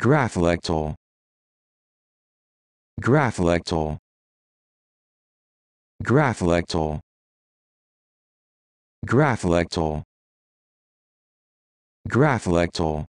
Graphlectal. Graphlectal. Graphlectal. Graphlectal. Graphlectal.